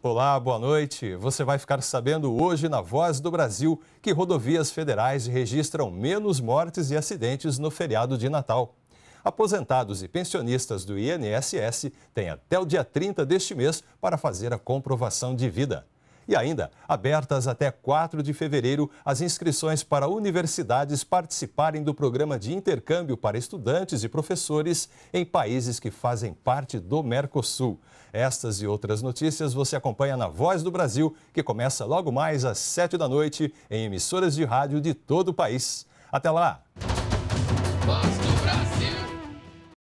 Olá, boa noite. Você vai ficar sabendo hoje na Voz do Brasil que rodovias federais registram menos mortes e acidentes no feriado de Natal. Aposentados e pensionistas do INSS têm até o dia 30 deste mês para fazer a comprovação de vida. E ainda, abertas até 4 de fevereiro, as inscrições para universidades participarem do programa de intercâmbio para estudantes e professores em países que fazem parte do Mercosul. Estas e outras notícias você acompanha na Voz do Brasil, que começa logo mais às 7 da noite em emissoras de rádio de todo o país. Até lá! Basta.